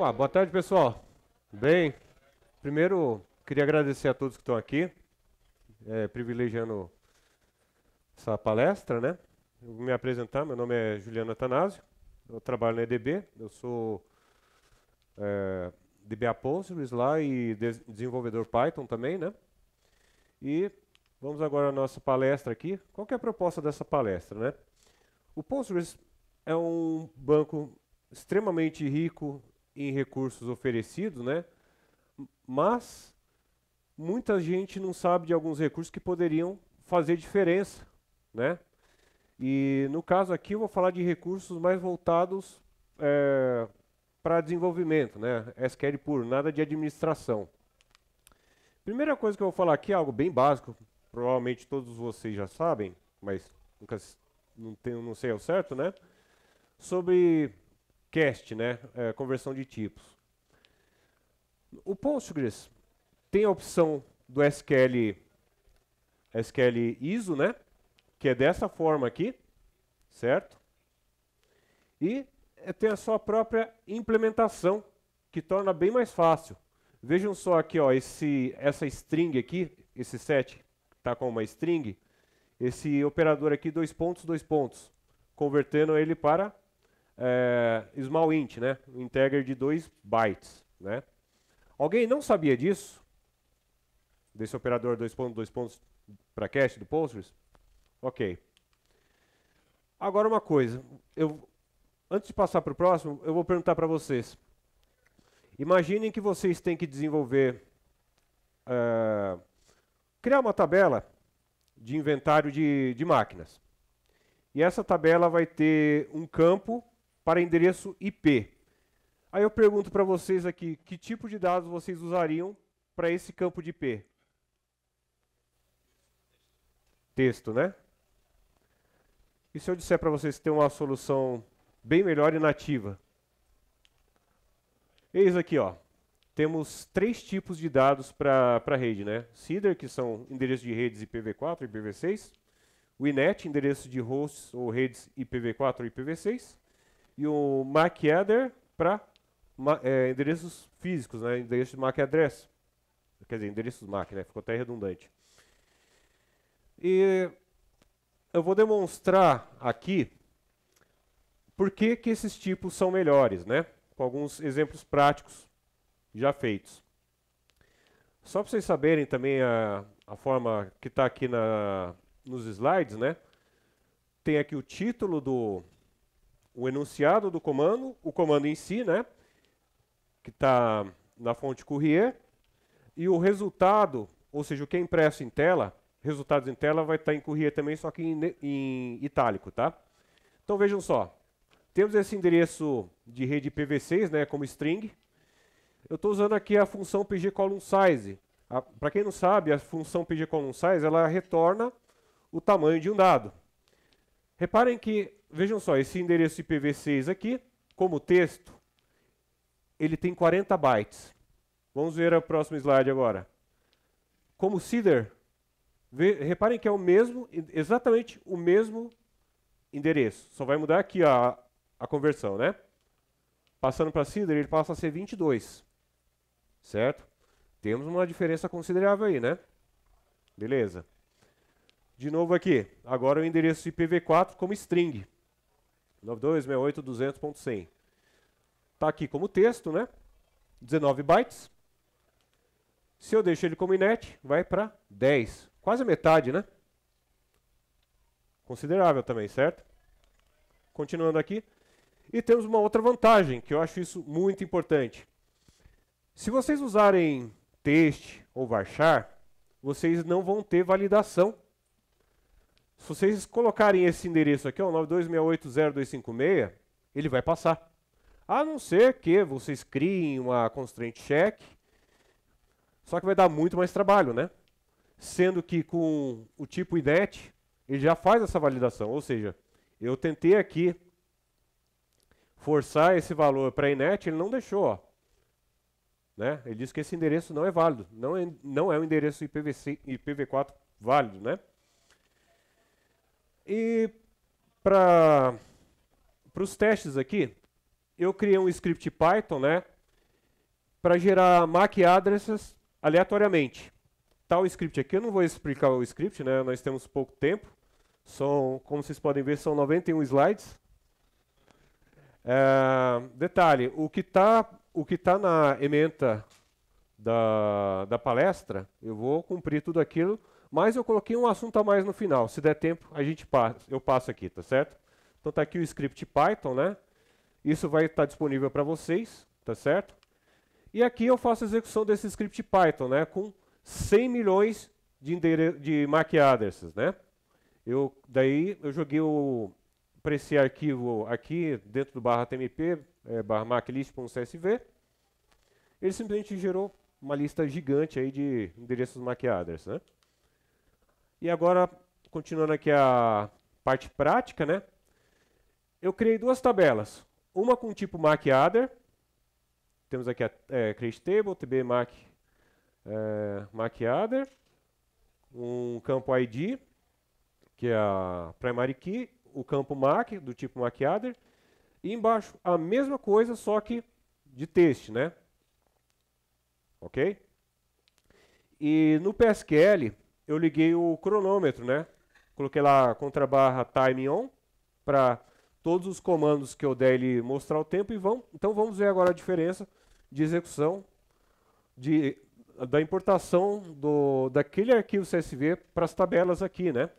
Opa, boa tarde pessoal. Bem, primeiro queria agradecer a todos que estão aqui, é, privilegiando essa palestra, né? Eu vou me apresentar, meu nome é Juliano Atanásio, eu trabalho na EDB, eu sou é, DB Upholsteries lá e de desenvolvedor Python também, né? E vamos agora à nossa palestra aqui. Qual é a proposta dessa palestra, né? O Postgres é um banco extremamente rico em recursos oferecidos, né? Mas muita gente não sabe de alguns recursos que poderiam fazer diferença, né? E no caso aqui eu vou falar de recursos mais voltados é, para desenvolvimento, né? SQL puro, nada de administração. Primeira coisa que eu vou falar aqui é algo bem básico, provavelmente todos vocês já sabem, mas nunca não, tenho, não sei ao certo, né? Sobre Cast, né? É, conversão de tipos. O Postgres tem a opção do SQL, SQL ISO, né? Que é dessa forma aqui, certo? E é, tem a sua própria implementação, que torna bem mais fácil. Vejam só aqui, ó, esse, essa string aqui, esse set está com uma string, esse operador aqui, dois pontos, dois pontos, convertendo ele para é, small int, né? Um integer de 2 bytes, né? Alguém não sabia disso? Desse operador 2 pontos, 2 pontos para cache do Postgres? Ok. Agora uma coisa, eu, antes de passar para o próximo, eu vou perguntar para vocês. Imaginem que vocês têm que desenvolver, uh, criar uma tabela de inventário de, de máquinas. E essa tabela vai ter um campo para endereço IP. Aí eu pergunto para vocês aqui, que tipo de dados vocês usariam para esse campo de IP? Texto, né? E se eu disser para vocês que tem uma solução bem melhor e nativa? Eis aqui, ó. Temos três tipos de dados para a rede, né? CIDR, que são endereços de redes IPv4 e IPv6. O INET, endereço de hosts ou redes IPv4 e IPv6 e o MAC header para é, endereços físicos, né? endereços de MAC address. Quer dizer, endereços MAC, né? ficou até redundante. E eu vou demonstrar aqui por que, que esses tipos são melhores, né? com alguns exemplos práticos já feitos. Só para vocês saberem também a, a forma que está aqui na, nos slides, né? tem aqui o título do, o enunciado do comando, o comando em si, né, que está na fonte Courier, e o resultado, ou seja, o que é impresso em tela, resultados em tela vai estar tá em Courier também, só que em, em itálico, tá? Então vejam só, temos esse endereço de rede IPv6, né, como string. Eu estou usando aqui a função pgColumnSize. Para quem não sabe, a função pgColumnSize ela retorna o tamanho de um dado. Reparem que, vejam só, esse endereço IPv6 aqui, como texto, ele tem 40 bytes. Vamos ver o próximo slide agora. Como CIDR, reparem que é o mesmo, exatamente o mesmo endereço. Só vai mudar aqui a, a conversão, né? Passando para CIDR, ele passa a ser 22. Certo? Temos uma diferença considerável aí, né? Beleza. De novo aqui, agora o endereço IPv4 como string. 9268.200.100. Está aqui como texto, né? 19 bytes. Se eu deixo ele como inet, vai para 10. Quase a metade, né? Considerável também, certo? Continuando aqui. E temos uma outra vantagem, que eu acho isso muito importante. Se vocês usarem teste ou varchar, vocês não vão ter validação se vocês colocarem esse endereço aqui, ó, 92680256, ele vai passar. A não ser que vocês criem uma constraint check, só que vai dar muito mais trabalho, né? Sendo que com o tipo IDET, ele já faz essa validação. Ou seja, eu tentei aqui forçar esse valor para INET, ele não deixou. Ó. Né? Ele diz que esse endereço não é válido, não é, não é um endereço IPv4 válido, né? E para os testes aqui, eu criei um script Python, né? Para gerar MAC addresses aleatoriamente. Tal tá script aqui, eu não vou explicar o script, né? Nós temos pouco tempo. São, como vocês podem ver, são 91 slides. É, detalhe, o que está o que tá na ementa da, da palestra, eu vou cumprir tudo aquilo mas eu coloquei um assunto a mais no final. Se der tempo, a gente passa, eu passo aqui, tá certo? Então tá aqui o script Python, né? Isso vai estar tá disponível para vocês, tá certo? E aqui eu faço a execução desse script Python, né? Com 100 milhões de, de MAC addresses, né? Eu, daí eu joguei o, para esse arquivo aqui, dentro do barra tmp, é, barra maclist.csv, ele simplesmente gerou uma lista gigante aí de endereços MAC né? E agora, continuando aqui a parte prática, né? Eu criei duas tabelas. Uma com tipo MacAdder. Temos aqui a é, create table, tb mac, é, Um campo ID, que é a primary key. O campo mac, do tipo MacAdder. E embaixo, a mesma coisa, só que de texto, né? Ok? E no PSQL, eu liguei o cronômetro, né? Coloquei lá contra barra time on para todos os comandos que eu der ele mostrar o tempo e vão. Então vamos ver agora a diferença de execução de, da importação do, daquele arquivo CSV para as tabelas aqui, né?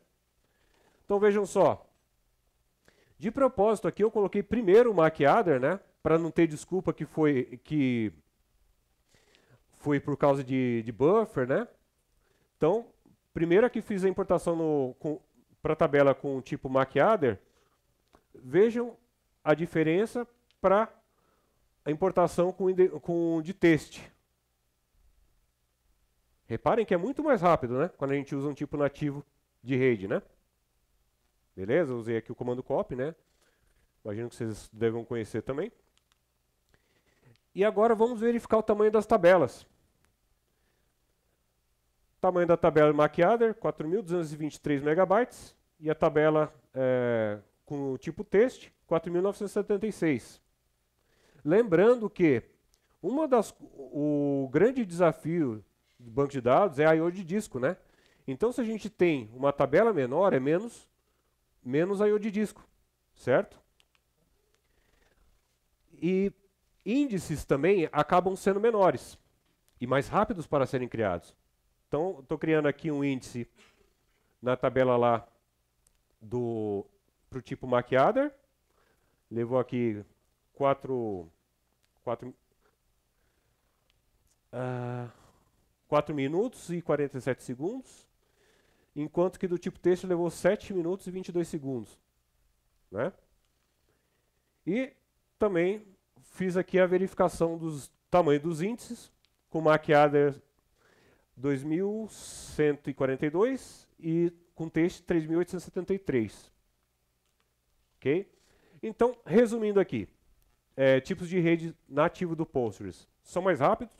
Então vejam só. De propósito aqui eu coloquei primeiro o MacAdder, né? Para não ter desculpa que foi que foi por causa de, de buffer, né? Então Primeira que fiz a importação para a tabela com o tipo MacAdder. Vejam a diferença para a importação com, com de teste. Reparem que é muito mais rápido, né? Quando a gente usa um tipo nativo de rede, né? Beleza? Usei aqui o comando copy, né? Imagino que vocês devam conhecer também. E agora vamos verificar o tamanho das tabelas. Tamanho da tabela MacAdder, 4.223 megabytes. E a tabela é, com o tipo texto, 4.976. Lembrando que uma das, o grande desafio do banco de dados é a I/O de disco, né? Então, se a gente tem uma tabela menor, é menos, menos I/O de disco, certo? E índices também acabam sendo menores e mais rápidos para serem criados. Então, estou criando aqui um índice na tabela lá do para o tipo maquiada. Levou aqui 4 quatro uh, minutos e 47 segundos, enquanto que do tipo texto levou 7 minutos e 22 segundos. Né? E também fiz aqui a verificação dos tamanhos dos índices, com maquiada 2142 e com texto 3873. Ok? Então, resumindo aqui, é, tipos de rede nativo do Postgres. São mais rápidos,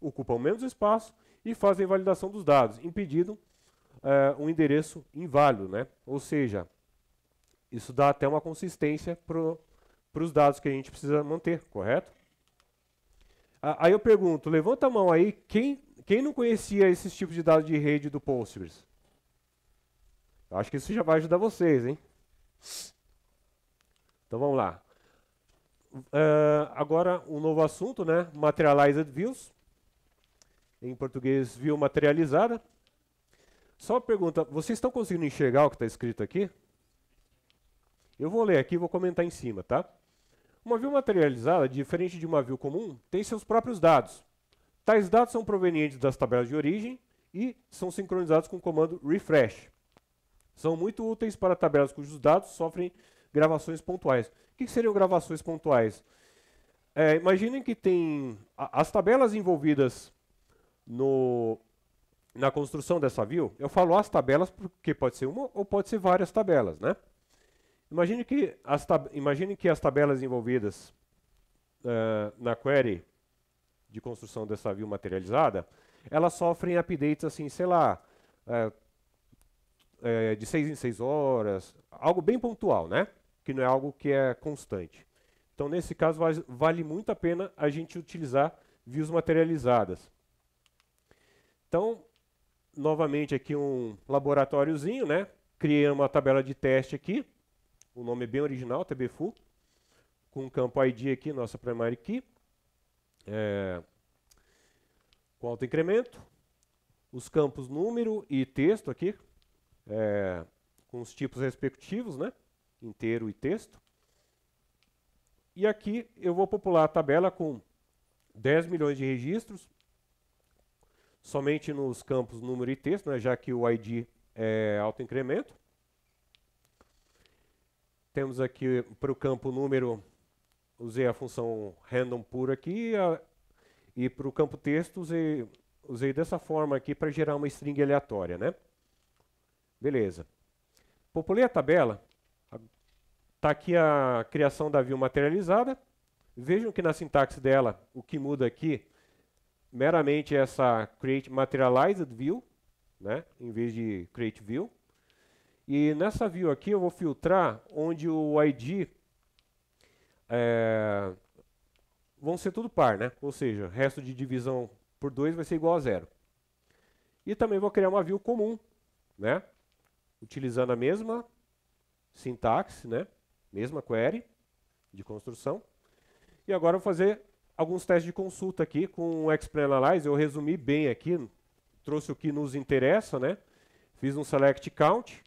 ocupam menos espaço e fazem validação dos dados, impedindo é, um endereço inválido. Né? Ou seja, isso dá até uma consistência para os dados que a gente precisa manter, correto? aí eu pergunto, levanta a mão aí, quem quem não conhecia esses tipos de dados de rede do Postgres? Eu acho que isso já vai ajudar vocês, hein? Então vamos lá. Uh, agora um novo assunto, né? Materialized Views. Em português, view materializada. Só uma pergunta, vocês estão conseguindo enxergar o que está escrito aqui? Eu vou ler aqui e vou comentar em cima, tá? Uma view materializada, diferente de uma view comum, tem seus próprios dados. Tais dados são provenientes das tabelas de origem e são sincronizados com o comando refresh. São muito úteis para tabelas cujos dados sofrem gravações pontuais. O que seriam gravações pontuais? É, imaginem que tem as tabelas envolvidas no, na construção dessa view. Eu falo as tabelas porque pode ser uma ou pode ser várias tabelas, né? Imagine que as, tab imagine que as tabelas envolvidas uh, na query de construção dessa view materializada, elas sofrem updates assim, sei lá, é, é, de 6 em 6 horas, algo bem pontual, né? Que não é algo que é constante. Então, nesse caso, vale muito a pena a gente utilizar views materializadas. Então, novamente aqui um laboratóriozinho, né? Criei uma tabela de teste aqui, o nome é bem original, TBFU, com um campo ID aqui, nossa primary key é, com alto incremento, os campos número e texto aqui, é, com os tipos respectivos, né? inteiro e texto. E aqui eu vou popular a tabela com 10 milhões de registros, somente nos campos número e texto, né, já que o ID é autoincremento. Temos aqui para o campo número usei a função random pura aqui a, e para o campo texto usei, usei dessa forma aqui para gerar uma string aleatória, né? Beleza. Populei a tabela. Está aqui a criação da view materializada. Vejam que na sintaxe dela, o que muda aqui, meramente essa create materialized view, né? em vez de create view. E nessa view aqui eu vou filtrar onde o ID é, vão ser tudo par, né? Ou seja, resto de divisão por 2 vai ser igual a zero. E também vou criar uma view comum, né? Utilizando a mesma sintaxe, né? Mesma query de construção. E agora vou fazer alguns testes de consulta aqui com o Explain Analyze. Eu resumi bem aqui, trouxe o que nos interessa, né? Fiz um select count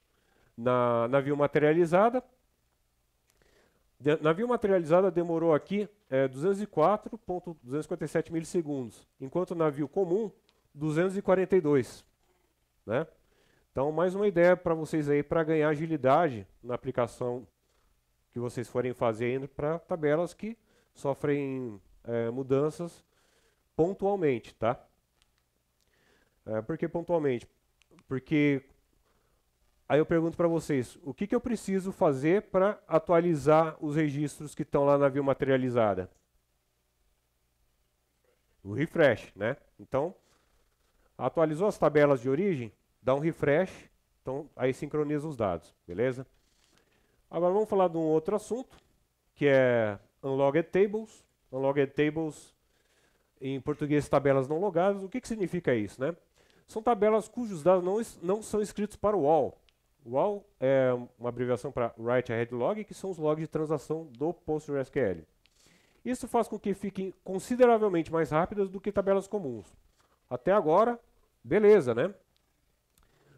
na, na view materializada de, navio materializado demorou aqui é, 204.257 milissegundos, enquanto o navio comum 242. Né? Então, mais uma ideia para vocês aí para ganhar agilidade na aplicação que vocês forem fazendo para tabelas que sofrem é, mudanças pontualmente, tá? É, por que pontualmente? Porque Aí eu pergunto para vocês, o que, que eu preciso fazer para atualizar os registros que estão lá na view materializada? O refresh, né? Então, atualizou as tabelas de origem, dá um refresh, então aí sincroniza os dados, beleza? Agora vamos falar de um outro assunto, que é Unlogged Tables. Unlogged Tables, em português, tabelas não logadas. O que, que significa isso, né? São tabelas cujos dados não, não são escritos para o wall. WAL é uma abreviação para Write Ahead Log, que são os logs de transação do PostgreSQL. Isso faz com que fiquem consideravelmente mais rápidas do que tabelas comuns. Até agora, beleza, né?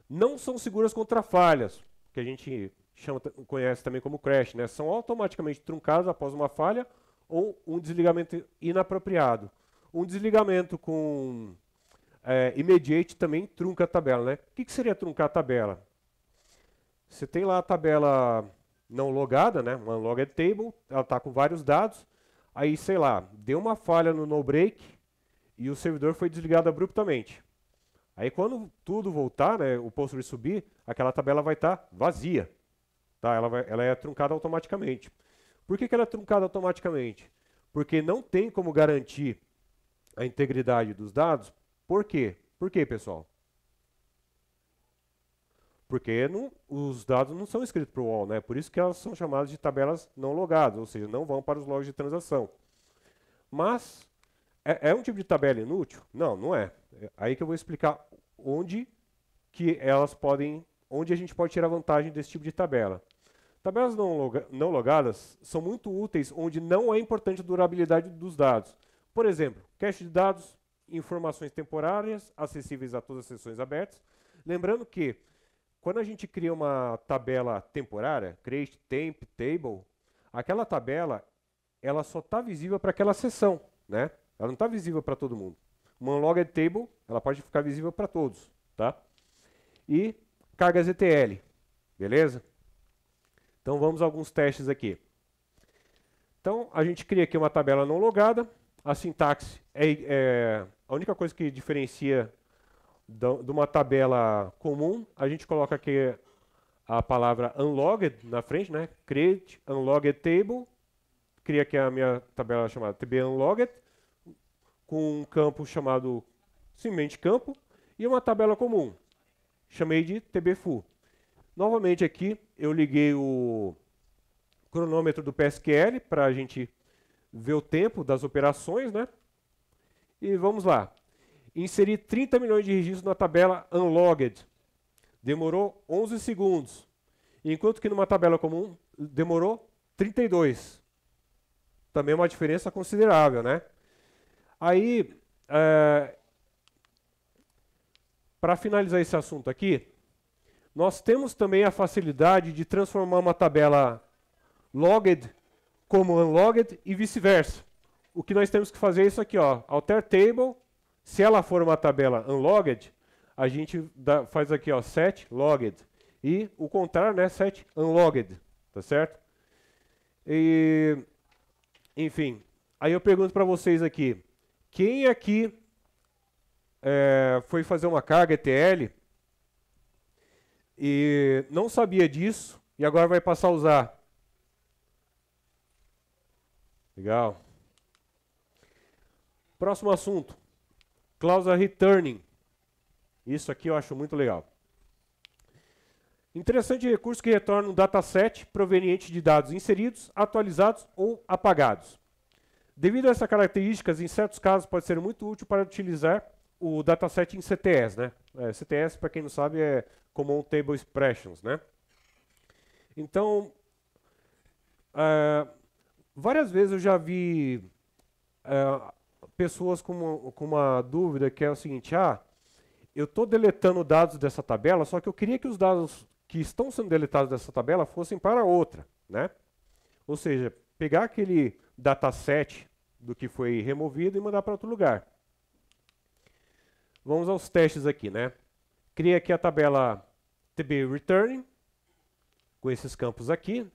Não são seguras contra falhas, que a gente chama, conhece também como crash, né? São automaticamente truncadas após uma falha ou um desligamento inapropriado. Um desligamento com é, immediate também trunca a tabela, né? O que, que seria truncar a tabela? Você tem lá a tabela não logada, né? Uma logged table, ela está com vários dados. Aí, sei lá, deu uma falha no no break e o servidor foi desligado abruptamente. Aí quando tudo voltar, né, o post subir, aquela tabela vai estar tá vazia. Tá? Ela, vai, ela é truncada automaticamente. Por que, que ela é truncada automaticamente? Porque não tem como garantir a integridade dos dados. Por quê? Por quê, pessoal? Porque não, os dados não são escritos para o UOL, né? Por isso que elas são chamadas de tabelas não logadas, ou seja, não vão para os logs de transação. Mas é, é um tipo de tabela inútil? Não, não é. é. Aí que eu vou explicar onde que elas podem, onde a gente pode tirar vantagem desse tipo de tabela. Tabelas não, loga, não logadas são muito úteis onde não é importante a durabilidade dos dados. Por exemplo, cache de dados, informações temporárias, acessíveis a todas as sessões abertas. Lembrando que quando a gente cria uma tabela temporária, create temp table, aquela tabela ela só está visível para aquela sessão, né? Ela não está visível para todo mundo. Uma logged table, ela pode ficar visível para todos, tá? E cargas ETL, beleza? Então vamos a alguns testes aqui. Então a gente cria aqui uma tabela não logada. A sintaxe é, é a única coisa que diferencia de uma tabela comum, a gente coloca aqui a palavra unlogged na frente, né? create unlogged table, cria aqui a minha tabela chamada tb unlogged, com um campo chamado simplesmente campo, e uma tabela comum, chamei de tbfoo. Novamente aqui eu liguei o cronômetro do PSQL para a gente ver o tempo das operações, né? E vamos lá inserir 30 milhões de registros na tabela unlogged. Demorou 11 segundos. Enquanto que numa tabela comum demorou 32. Também é uma diferença considerável, né? Aí, é, para finalizar esse assunto aqui, nós temos também a facilidade de transformar uma tabela logged como unlogged e vice-versa. O que nós temos que fazer é isso aqui, ó, alter table se ela for uma tabela unlogged, a gente dá, faz aqui ó, set logged. E o contrário, né? Set unlogged. Tá certo? E, enfim, aí eu pergunto para vocês aqui. Quem aqui é, foi fazer uma carga ETL e não sabia disso e agora vai passar a usar? Legal. Próximo assunto. Cláusula returning. Isso aqui eu acho muito legal. Interessante recurso que retorna um dataset proveniente de dados inseridos, atualizados ou apagados. Devido a essas características, em certos casos pode ser muito útil para utilizar o dataset em CTS, né? É, CTS, para quem não sabe, é Common Table Expressions, né? Então, uh, várias vezes eu já vi uh, pessoas com uma, com uma dúvida que é o seguinte: ah, eu estou deletando dados dessa tabela, só que eu queria que os dados que estão sendo deletados dessa tabela fossem para outra. Né? Ou seja, pegar aquele dataset do que foi removido e mandar para outro lugar. Vamos aos testes aqui. Né? Criei aqui a tabela TB return com esses campos aqui.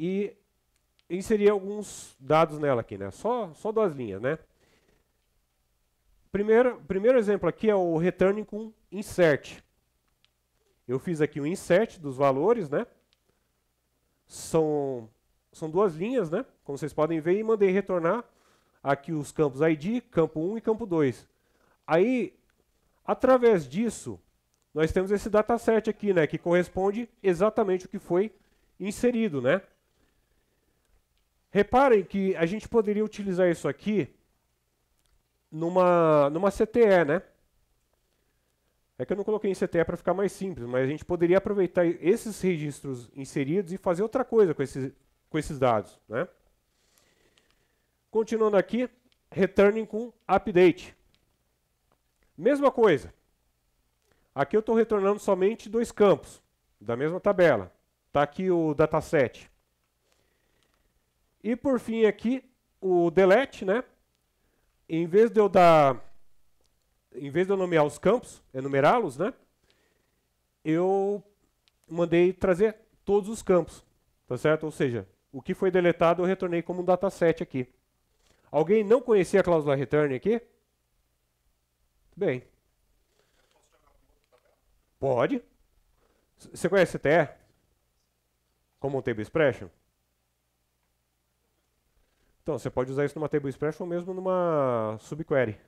E inserir alguns dados nela aqui, né? Só, só duas linhas, né? Primeiro, primeiro exemplo aqui é o return com insert. Eu fiz aqui o insert dos valores, né? São, são duas linhas, né? Como vocês podem ver, e mandei retornar aqui os campos ID, campo 1 e campo 2. Aí, através disso, nós temos esse dataset aqui, né? Que corresponde exatamente o que foi inserido, né? Reparem que a gente poderia utilizar isso aqui numa, numa CTE, né? É que eu não coloquei em CTE para ficar mais simples, mas a gente poderia aproveitar esses registros inseridos e fazer outra coisa com esses, com esses dados, né? Continuando aqui, returning com update. Mesma coisa. Aqui eu estou retornando somente dois campos da mesma tabela. Está aqui o dataset. E por fim aqui, o delete, né? Em vez de eu dar em vez de eu nomear os campos, enumerá-los, né? Eu mandei trazer todos os campos, tá certo? Ou seja, o que foi deletado eu retornei como um dataset aqui. Alguém não conhecia a cláusula return aqui? Bem. Pode. Você conhece CTE? um Table Expression? Então, você pode usar isso numa table expression ou mesmo numa subquery.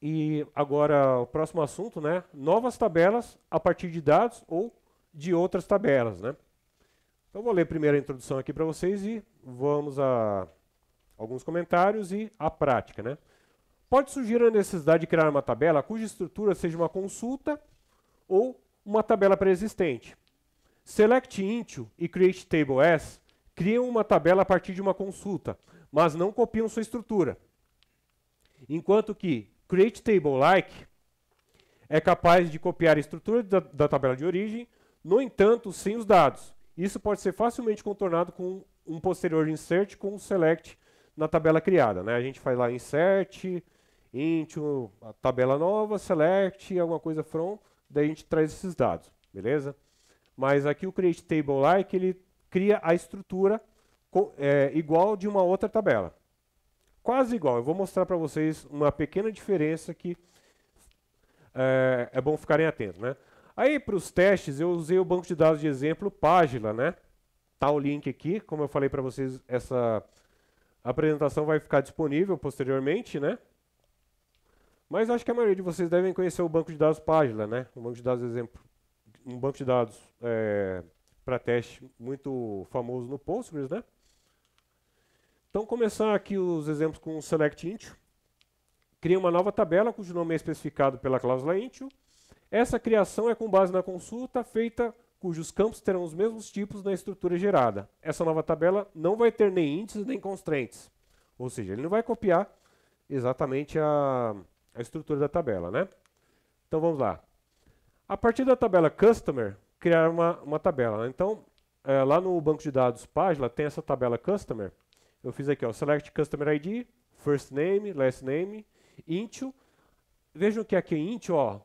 E agora, o próximo assunto, né? Novas tabelas a partir de dados ou de outras tabelas, né? Então, vou ler primeiro a introdução aqui para vocês e vamos a alguns comentários e a prática, né? Pode surgir a necessidade de criar uma tabela cuja estrutura seja uma consulta ou uma tabela pré-existente. Select Intio e Create Table S criam uma tabela a partir de uma consulta, mas não copiam sua estrutura. Enquanto que Create Table Like é capaz de copiar a estrutura da, da tabela de origem, no entanto, sem os dados. Isso pode ser facilmente contornado com um posterior insert com um select na tabela criada. Né? A gente faz lá insert, intio, tabela nova, select, alguma coisa from, daí a gente traz esses dados, beleza? Mas aqui o create table like é ele cria a estrutura é, igual de uma outra tabela. Quase igual. Eu vou mostrar para vocês uma pequena diferença que é, é bom ficarem atentos. Né? Aí para os testes eu usei o banco de dados de exemplo Pagila. Né? Tá o link aqui. Como eu falei para vocês, essa apresentação vai ficar disponível posteriormente. Né? Mas acho que a maioria de vocês devem conhecer o banco de dados Pagila, né? o banco de dados de exemplo um banco de dados é, eh, para teste muito famoso no Postgres, né? Então, começar aqui os exemplos com o select int. Cria uma nova tabela cujo nome é especificado pela cláusula int. Essa criação é com base na consulta feita cujos campos terão os mesmos tipos na estrutura gerada. Essa nova tabela não vai ter nem índices nem constraints. Ou seja, ele não vai copiar exatamente a, a estrutura da tabela, né? Então vamos lá. A partir da tabela Customer, criar uma, uma tabela. Né? Então, é, lá no banco de dados Página tem essa tabela Customer. Eu fiz aqui, ó, Select Customer ID, First Name, Last Name, Intio. Vejam que aqui em é Intio, ó,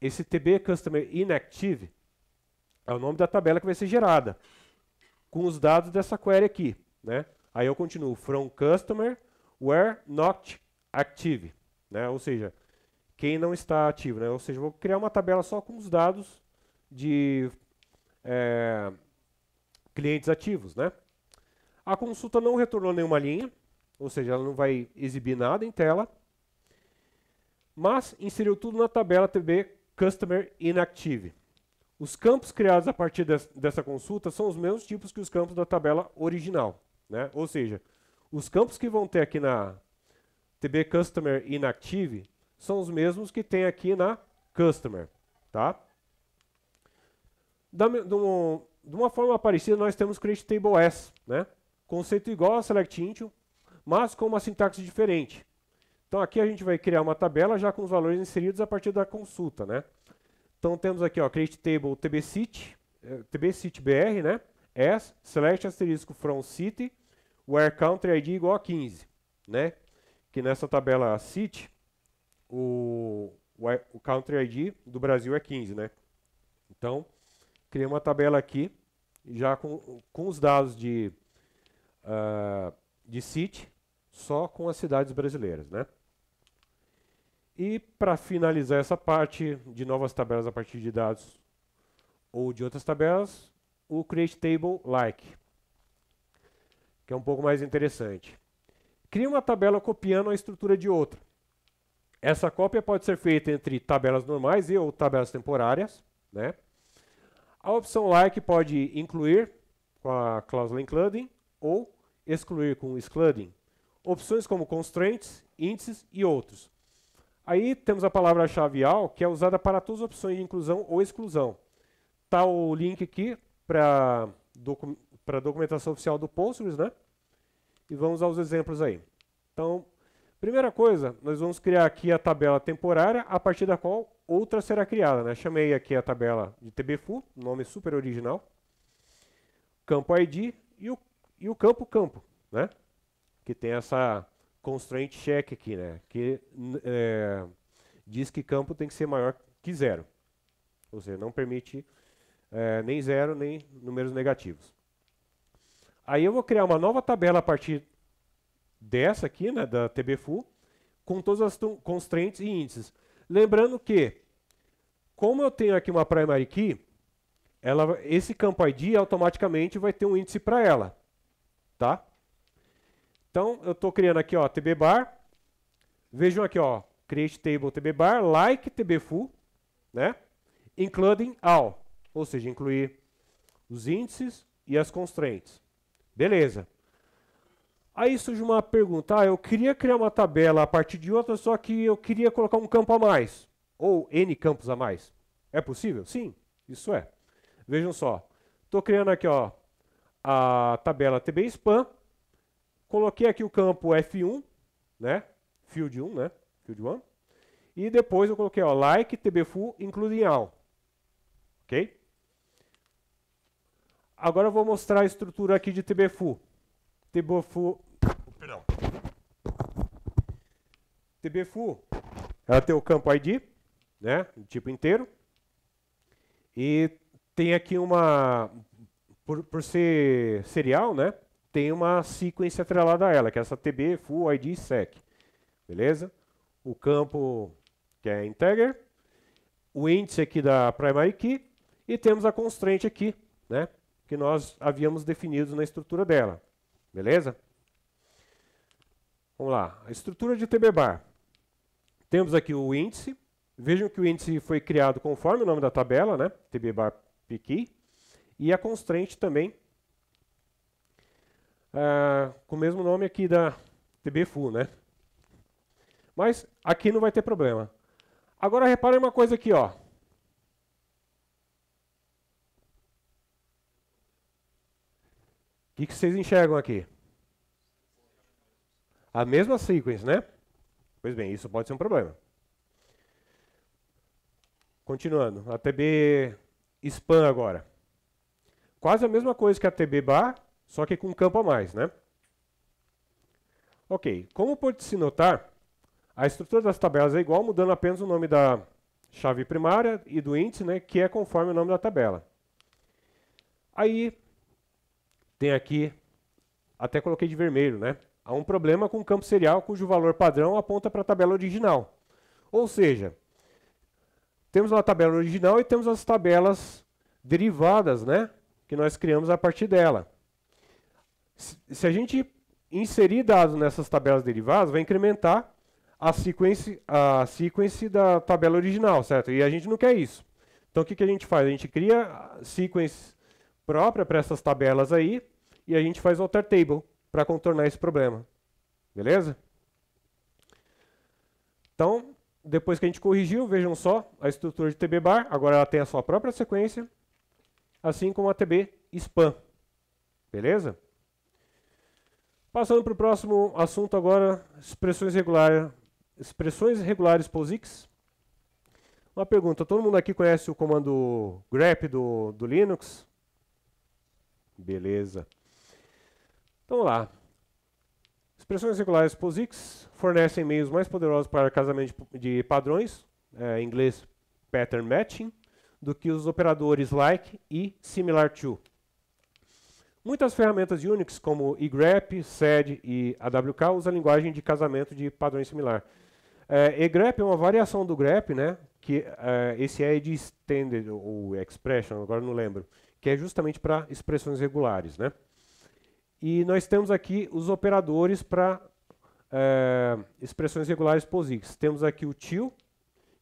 esse TB Customer Inactive é o nome da tabela que vai ser gerada com os dados dessa query aqui, né? Aí eu continuo from customer where not active, né? Ou seja, quem não está ativo. Né? Ou seja, vou criar uma tabela só com os dados de é, clientes ativos. Né? A consulta não retornou nenhuma linha, ou seja, ela não vai exibir nada em tela, mas inseriu tudo na tabela TB Customer Inactive. Os campos criados a partir dessa consulta são os mesmos tipos que os campos da tabela original. Né? Ou seja, os campos que vão ter aqui na TB Customer Inactive são os mesmos que tem aqui na Customer. Tá? Da, do, de uma forma parecida, nós temos Create Table S. Né? Conceito igual a Select Intio, mas com uma sintaxe diferente. Então aqui a gente vai criar uma tabela já com os valores inseridos a partir da consulta. Né? Então temos aqui ó, Create Table TBCity, eh, tb_city_br, né? S, select asterisco from city, where country ID igual a 15. Né? Que nessa tabela city o, o, o Country ID do Brasil é 15, né? Então, criei uma tabela aqui, já com, com os dados de, uh, de city, só com as cidades brasileiras, né? E para finalizar essa parte de novas tabelas a partir de dados ou de outras tabelas, o Create Table Like, que é um pouco mais interessante. Cria uma tabela copiando a estrutura de outra. Essa cópia pode ser feita entre tabelas normais e ou tabelas temporárias. Né? A opção like pode incluir com a cláusula including ou excluir com excluding. Opções como constraints, índices e outros. Aí temos a palavra-chave all, que é usada para todas as opções de inclusão ou exclusão. Está o link aqui para docu a documentação oficial do Postgres, né? E vamos aos exemplos aí. Então, Primeira coisa, nós vamos criar aqui a tabela temporária a partir da qual outra será criada. Né? Chamei aqui a tabela de tbfu, nome super original, campo id e o, e o campo campo, né? que tem essa constraint check aqui, né? que é, diz que campo tem que ser maior que zero. Ou seja, não permite é, nem zero, nem números negativos. Aí eu vou criar uma nova tabela a partir dessa aqui, né, da TBFU, com todas as constraints e índices. Lembrando que, como eu tenho aqui uma primary key, ela, esse campo ID automaticamente vai ter um índice para ela. Tá? Então, eu estou criando aqui, ó, tbbar. Vejam aqui, ó, create table tbbar, like tbfoo, né? Including all, ou seja, incluir os índices e as constraints. Beleza. Aí surge uma pergunta: ah, eu queria criar uma tabela a partir de outra, só que eu queria colocar um campo a mais, ou N campos a mais. É possível? Sim, isso é. Vejam só, estou criando aqui ó, a tabela TB Spam, coloquei aqui o campo F1, né? Field 1, né? Field 1. E depois eu coloquei ó, like tbfull including all. Ok? Agora eu vou mostrar a estrutura aqui de tbfull. Tebofu. Oh, perdão. TBFU, ela tem o campo ID, né? O tipo inteiro. E tem aqui uma. Por, por ser serial, né? Tem uma sequência atrelada a ela, que é essa TB, full ID sec. Beleza? O campo que é integer. O índice aqui da primary key. E temos a constraint aqui, né? Que nós havíamos definido na estrutura dela. Beleza? Vamos lá. A estrutura de TBBAR. Temos aqui o índice. Vejam que o índice foi criado conforme o nome da tabela, né? TBBAR E a constraint também, ah, com o mesmo nome aqui da TBFU, né? Mas aqui não vai ter problema. Agora reparem uma coisa aqui, ó. que, que vocês enxergam aqui? A mesma sequence, né? Pois bem, isso pode ser um problema. Continuando, a TB span agora. Quase a mesma coisa que a TB bar, só que com um campo a mais, né? Ok, como pode se notar, a estrutura das tabelas é igual, mudando apenas o nome da chave primária e do índice, né, que é conforme o nome da tabela. Aí, tem aqui, até coloquei de vermelho, né? Há um problema com o campo serial cujo valor padrão aponta para a tabela original. Ou seja, temos uma tabela original e temos as tabelas derivadas, né? Que nós criamos a partir dela. Se a gente inserir dados nessas tabelas derivadas, vai incrementar a sequence, a sequence da tabela original, certo? E a gente não quer isso. Então o que, que a gente faz? A gente cria sequence própria para essas tabelas aí e a gente faz o alter table para contornar esse problema. Beleza? Então, depois que a gente corrigiu, vejam só, a estrutura de TB bar, agora ela tem a sua própria sequência, assim como a TB spam. Beleza? Passando para o próximo assunto agora, expressões, regulares, expressões regulares POSIX. Uma pergunta, todo mundo aqui conhece o comando grep do, do Linux? Beleza. Então vamos lá. Expressões regulares POSIX fornecem meios mais poderosos para casamento de padrões, é, em inglês pattern matching, do que os operadores like e similar to. Muitas ferramentas de Unix, como egrep, sed e awk, usam a linguagem de casamento de padrões similar. É, egrep é uma variação do grep, né? Que é, esse é de extended ou expression, agora não lembro que é justamente para expressões regulares. Né? E nós temos aqui os operadores para é, eh, expressões regulares POSIX. Temos aqui o til,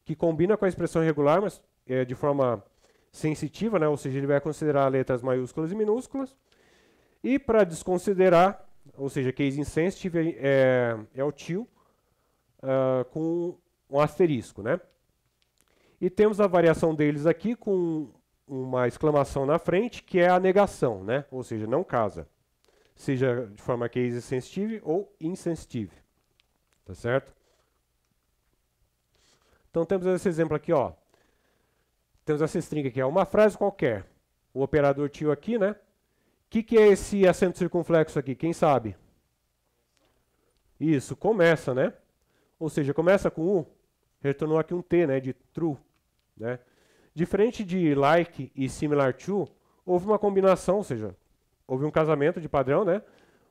que combina com a expressão regular, mas é, de forma sensitiva, né? ou seja, ele vai considerar letras maiúsculas e minúsculas. E para desconsiderar, ou seja, case insensitive é, é o til uh, ah, com um asterisco. Né? E temos a variação deles aqui com uma exclamação na frente, que é a negação, né? Ou seja, não casa. Seja de forma case é sensitive ou insensitive. Tá certo? Então temos esse exemplo aqui, ó. Temos essa string aqui, ó. Uma frase qualquer. O operador tio aqui, né? O que, que é esse acento circunflexo aqui? Quem sabe? Isso, começa, né? Ou seja, começa com U, retornou aqui um T, né? De true, né? Diferente de like e similar to, houve uma combinação, ou seja, houve um casamento de padrão, né?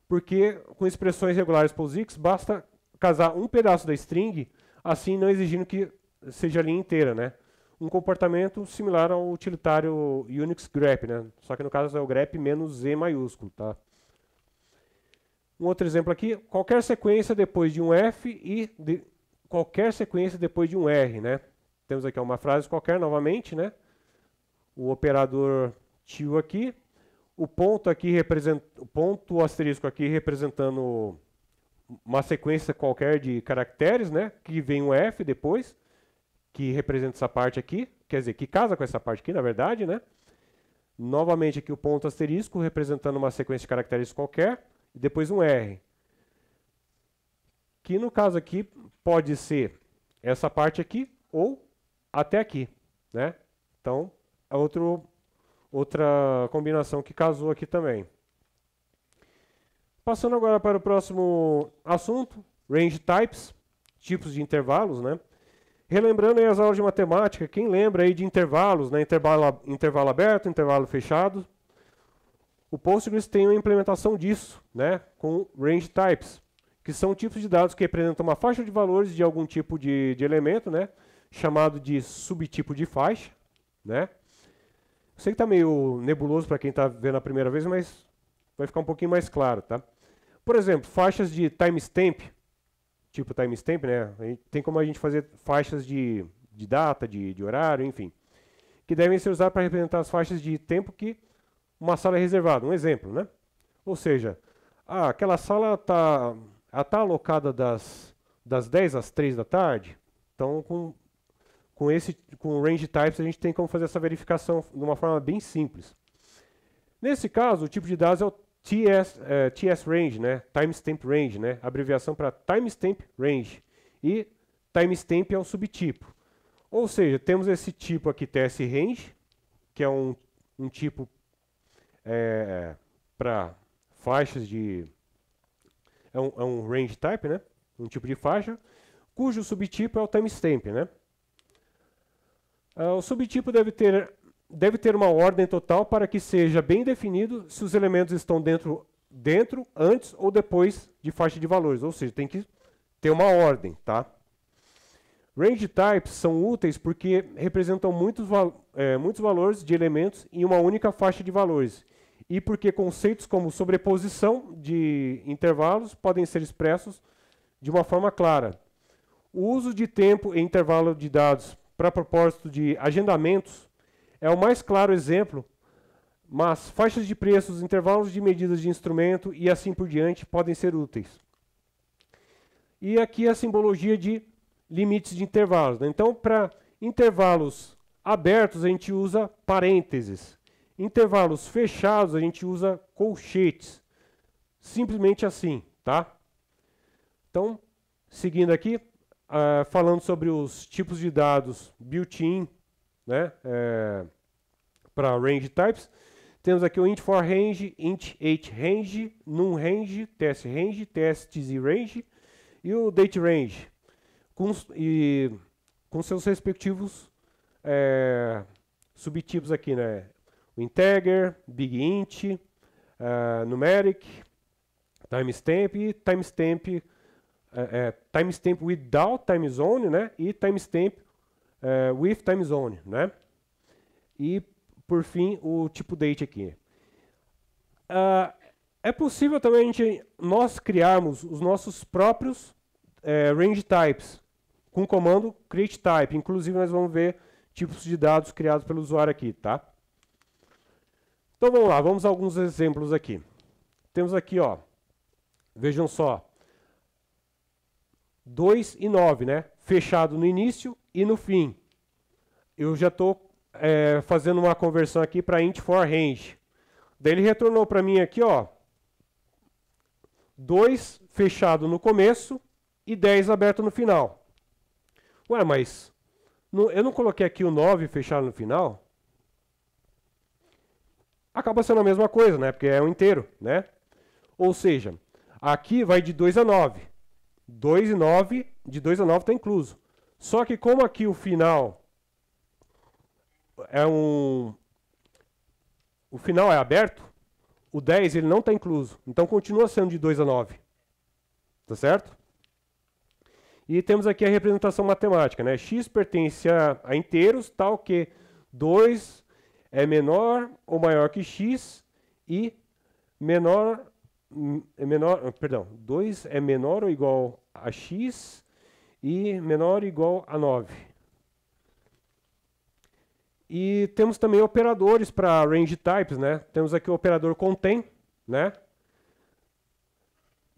Porque com expressões regulares POSIX basta casar um pedaço da string, assim não exigindo que seja a linha inteira, né? Um comportamento similar ao utilitário Unix grep, né? Só que no caso é o grep menos Z maiúsculo, tá? Um outro exemplo aqui, qualquer sequência depois de um F e de qualquer sequência depois de um R, né? temos aqui uma frase qualquer novamente, né? O operador tio aqui, o ponto aqui representa o ponto asterisco aqui representando uma sequência qualquer de caracteres, né? Que vem um f depois, que representa essa parte aqui, quer dizer, que casa com essa parte aqui, na verdade, né? Novamente aqui o ponto asterisco representando uma sequência de caracteres qualquer, e depois um R. Que no caso aqui pode ser essa parte aqui ou até aqui, né? Então, é outro, outra combinação que casou aqui também. Passando agora para o próximo assunto, range types, tipos de intervalos, né? Relembrando aí as aulas de matemática, quem lembra aí de intervalos, né? Intervalo, intervalo aberto, intervalo fechado. O Postgres tem uma implementação disso, né? Com range types, que são tipos de dados que representam uma faixa de valores de algum tipo de, de elemento, né? chamado de subtipo de faixa, né? Sei que está meio nebuloso para quem está vendo a primeira vez, mas vai ficar um pouquinho mais claro, tá? Por exemplo, faixas de timestamp, tipo timestamp, né? Tem como a gente fazer faixas de, de data, de, de horário, enfim, que devem ser usadas para representar as faixas de tempo que uma sala é reservada, um exemplo, né? Ou seja, ah, aquela sala está tá alocada das, das 10 às 3 da tarde, então com com esse com o range types a gente tem como fazer essa verificação de uma forma bem simples. Nesse caso, o tipo de dados é o TS, é, TS range, né? Timestamp range, né? Abreviação para timestamp range. E timestamp é um subtipo. Ou seja, temos esse tipo aqui TS range, que é um, um tipo é, para faixas de é um, é um range type, né? Um tipo de faixa, cujo subtipo é o timestamp, né? Uh, o subtipo deve ter, deve ter uma ordem total para que seja bem definido se os elementos estão dentro, dentro, antes ou depois de faixa de valores. Ou seja, tem que ter uma ordem, tá? Range types são úteis porque representam muitos, val é, muitos valores de elementos em uma única faixa de valores. E porque conceitos como sobreposição de intervalos podem ser expressos de uma forma clara. O uso de tempo e intervalo de dados para propósito de agendamentos é o mais claro exemplo, mas faixas de preços, intervalos de medidas de instrumento e assim por diante podem ser úteis. E aqui a simbologia de limites de intervalos. Né? Então, para intervalos abertos, a gente usa parênteses. Intervalos fechados, a gente usa colchetes. Simplesmente assim, tá? Então, seguindo aqui, uh, falando sobre os tipos de dados built-in né, é, para range types. Temos aqui o int for range, int 8 range, num range, test range, testz range e o date range, com, e, com seus respectivos é, subtipos aqui, né? O integer, big int, uh, numeric, timestamp e timestamp é, é, timestamp without time zone, né? E timestamp é, with time zone, né? E por fim o tipo date aqui. Uh, é possível também a gente, nós criarmos os nossos próprios é, range types com o comando create type. Inclusive nós vamos ver tipos de dados criados pelo usuário aqui, tá? Então vamos lá, vamos a alguns exemplos aqui. Temos aqui, ó, vejam só, 2 e 9, né? Fechado no início e no fim. Eu já estou é, fazendo uma conversão aqui para int for range. Daí ele retornou para mim aqui, ó. 2 fechado no começo e 10 aberto no final. Ué, mas não, eu não coloquei aqui o 9 fechado no final? Acaba sendo a mesma coisa, né? Porque é um inteiro, né? Ou seja, aqui vai de 2 a 9. 2 e 9, de 2 a 9 está incluso. Só que como aqui o final é um o final é aberto, o 10 ele não está incluso. Então continua sendo de 2 a 9. Tá certo? E temos aqui a representação matemática, né? x pertence a, a inteiros, tal que 2 é menor ou maior que x e menor é menor, perdão, 2 é menor ou igual a x e menor ou igual a 9. E temos também operadores para range types, né? Temos aqui o operador contém, né?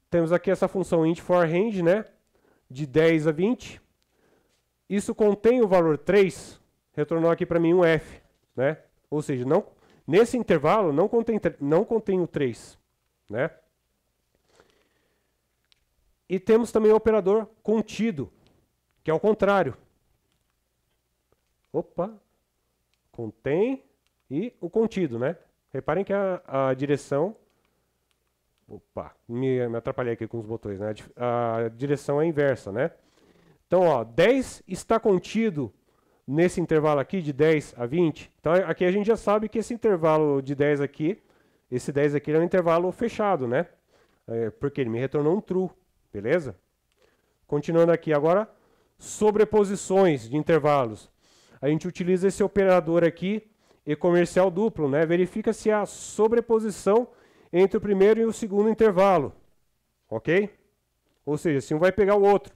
Temos aqui essa função int for range, né? De 10 a 20. Isso contém o valor 3, retornou aqui para mim um f, né? Ou seja, não, nesse intervalo não contém, não contém o 3, né? E temos também o operador contido, que é o contrário. Opa! Contém e o contido, né? Reparem que a, a direção. Opa, me, me, atrapalhei aqui com os botões, né? A, direção é inversa, né? Então, ó, 10 está contido nesse intervalo aqui de 10 a 20. Então, é, aqui a gente já sabe que esse intervalo de 10 aqui, esse 10 aqui é um intervalo fechado, né? É, porque ele me retornou um true. Beleza? Continuando aqui agora, sobreposições de intervalos. A gente utiliza esse operador aqui e comercial duplo, né? Verifica se há sobreposição entre o primeiro e o segundo intervalo, ok? Ou seja, se um vai pegar o outro.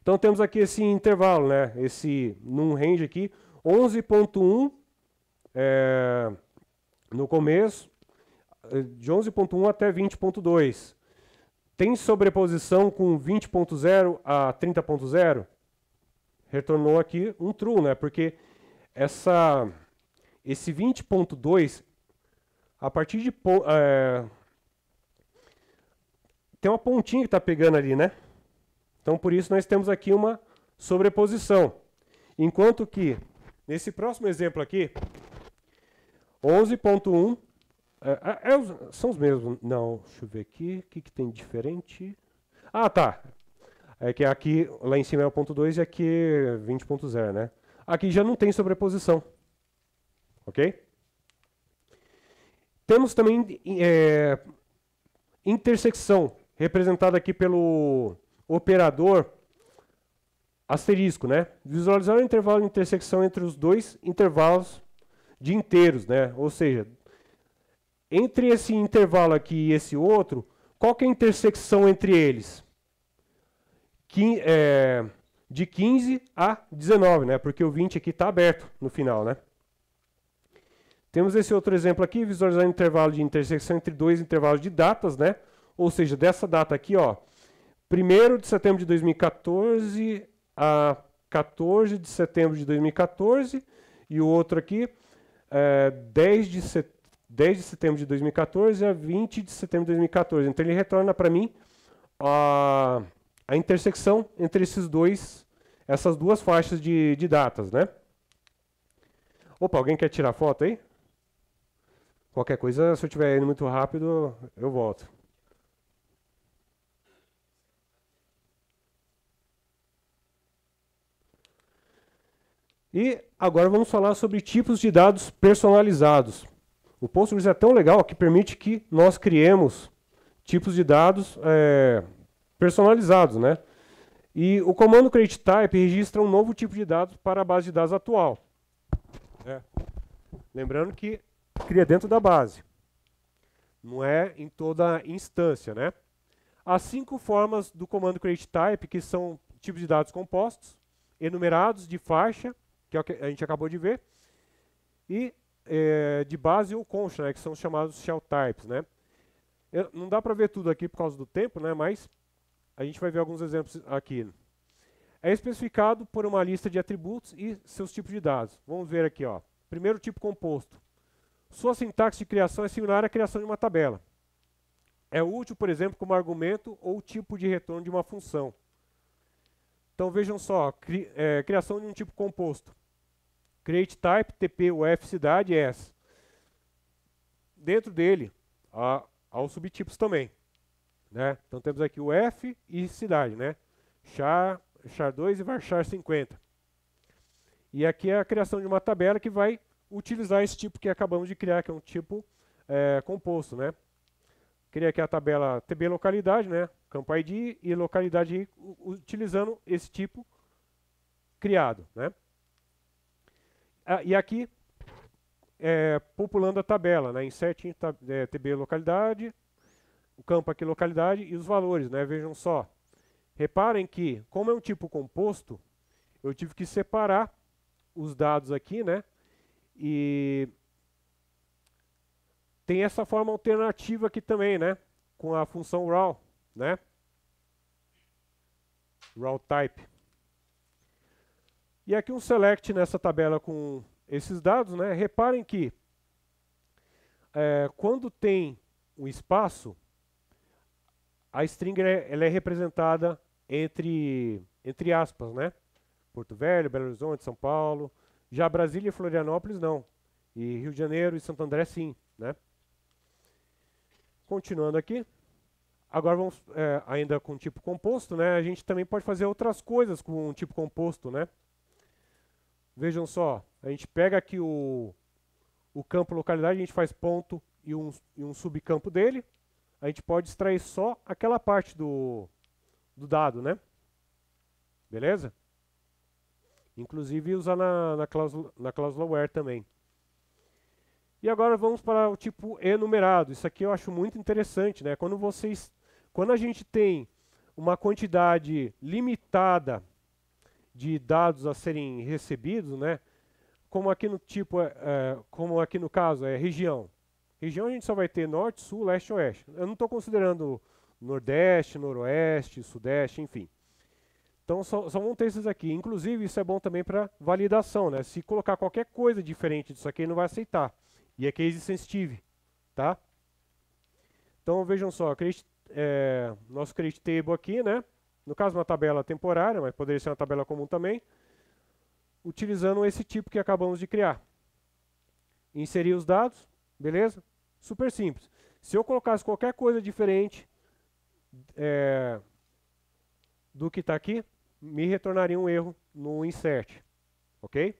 Então temos aqui esse intervalo, né? Esse num range aqui, 11.1 é, no começo, de 11.1 até 20.2. Tem sobreposição com 20.0 a 30.0? Retornou aqui um true, né? Porque essa, esse 20.2, a partir de... É, tem uma pontinha que está pegando ali, né? Então, por isso, nós temos aqui uma sobreposição. Enquanto que, nesse próximo exemplo aqui, 11.1 é, é, é são os mesmos. Não, deixa eu ver aqui. O que, que tem de diferente? Ah, tá. É que aqui, lá em cima é o ponto 2 e aqui 20.0, é né? Aqui já não tem sobreposição. Ok? Temos também é, intersecção, representada aqui pelo operador asterisco, né? Visualizar o intervalo de intersecção entre os dois intervalos de inteiros, né? Ou seja, entre esse intervalo aqui e esse outro, qual é a intersecção entre eles? Quim, é, de 15 a 19, né? Porque o 20 aqui está aberto no final, né? Temos esse outro exemplo aqui, visualizar o intervalo de intersecção entre dois intervalos de datas, né? Ou seja, dessa data aqui, ó, 1 de setembro de 2014 a 14 de setembro de 2014 e o outro aqui é, 10 de setembro 10 de setembro de 2014 a 20 de setembro de 2014. Então ele retorna para mim a, a intersecção entre esses dois, essas duas faixas de, de datas, né? Opa, alguém quer tirar foto aí? Qualquer coisa, se eu estiver indo muito rápido, eu volto. E agora vamos falar sobre tipos de dados personalizados. O Postgres é tão legal que permite que nós criemos tipos de dados é, personalizados, né? E o comando create type registra um novo tipo de dados para a base de dados atual. É. Lembrando que cria dentro da base. Não é em toda instância, né? Há cinco formas do comando create type, que são tipos de dados compostos, enumerados de faixa, que é a gente acabou de ver, e é, de base ou concha, né, que são chamados shell types. Né? Eu, é, não dá para ver tudo aqui por causa do tempo, né, mas a gente vai ver alguns exemplos aqui. É especificado por uma lista de atributos e seus tipos de dados. Vamos ver aqui. Ó. Primeiro tipo composto. Sua sintaxe de criação é similar à criação de uma tabela. É útil, por exemplo, como argumento ou tipo de retorno de uma função. Então vejam só, cri, é, criação de um tipo composto create type TPUF cidade s Dentro dele, há, há os subtipos também. Né? Então temos aqui o F e cidade, né? char, char 2 e varchar 50. E aqui é a criação de uma tabela que vai utilizar esse tipo que acabamos de criar, que é um tipo é, composto, né? Criei aqui a tabela TB localidade, né? Campo ID e localidade utilizando esse tipo criado, né? Ah, e aqui, é, populando a tabela, né, insert em é, TB localidade, o campo aqui localidade e os valores, né, vejam só. Reparem que, como é um tipo composto, eu tive que separar os dados aqui, né, e tem essa forma alternativa aqui também, né, com a função raw, né, raw type. E aqui um select nessa tabela com esses dados, né? reparem que é, quando tem um espaço, a string é, ela é representada entre, entre aspas, né? Porto Velho, Belo Horizonte, São Paulo. Já Brasília e Florianópolis não. E Rio de Janeiro e Santo André sim, né? Continuando aqui. Agora vamos, é, ainda com tipo composto, né? A gente também pode fazer outras coisas com tipo composto, né? Vejam só, a gente pega aqui o, o campo localidade, a gente faz ponto e um, e um subcampo dele. A gente pode extrair só aquela parte do, do dado, né? Beleza? Inclusive usar na, na, cláusula, na cláusula where também. E agora vamos para o tipo enumerado. Isso aqui eu acho muito interessante, né? Quando vocês, quando a gente tem uma quantidade limitada de dados a serem recebidos, né? Como aqui no tipo, é, é, como aqui no caso é região. Região a gente só vai ter norte, sul, leste, oeste. Eu não estou considerando nordeste, noroeste, sudeste, enfim. Então só, só, vão ter esses aqui. Inclusive isso é bom também para validação, né? Se colocar qualquer coisa diferente disso aqui, ele não vai aceitar. E é case sensitive, tá? Então vejam só, credit, é, nosso credit table aqui, né? No caso, uma tabela temporária, mas poderia ser uma tabela comum também, utilizando esse tipo que acabamos de criar. Inserir os dados, beleza? Super simples. Se eu colocasse qualquer coisa diferente é, do que está aqui, me retornaria um erro no insert, ok?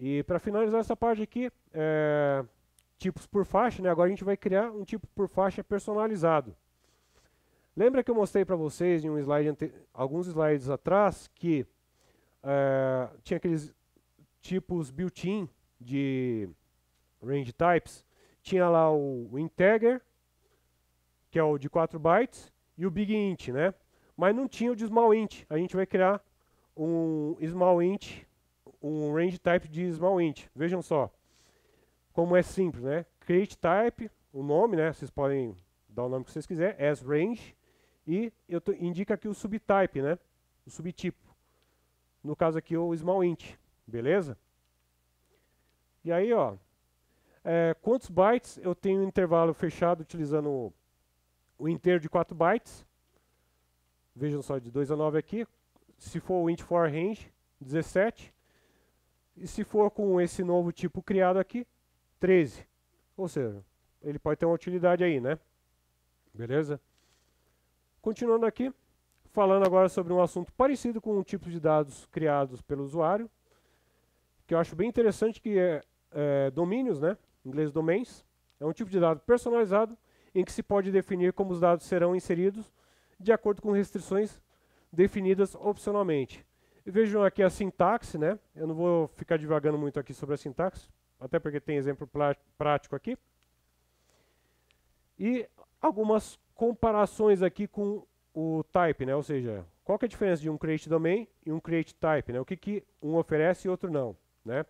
E para finalizar essa parte aqui, é, tipos por faixa, né? agora a gente vai criar um tipo por faixa personalizado. Lembra que eu mostrei para vocês em um slide ante... alguns slides atrás que eh, tinha aqueles tipos built-in de range types? Tinha lá o, o integer, que é o de 4 bytes, e o big int, né? Mas não tinha o de small int. A gente vai criar um small int, um range type de small int. Vejam só como é simples, né? Create type, o nome, né? Vocês podem dar o nome que vocês quiserem, as range. E eu indica aqui o subtype, né? O subtipo. No caso aqui o small int, beleza? E aí, ó, é, quantos bytes eu tenho um intervalo fechado utilizando o, o inteiro de 4 bytes? Vejam só, de 2 a 9 aqui. Se for o int for range, 17. E se for com esse novo tipo criado aqui, 13. Ou seja, ele pode ter uma utilidade aí, né? Beleza? Continuando aqui, falando agora sobre um assunto parecido com um tipo de dados criados pelo usuário, que eu acho bem interessante, que é, é domínios, né? em inglês domains. É um tipo de dado personalizado em que se pode definir como os dados serão inseridos de acordo com restrições definidas opcionalmente. E vejam aqui a sintaxe, né? Eu não vou ficar divagando muito aqui sobre a sintaxe, até porque tem exemplo prático aqui. E algumas comparações aqui com o type, né? Ou seja, qual que é a diferença de um create domain e um create type, né? O que, que um oferece e outro não, né?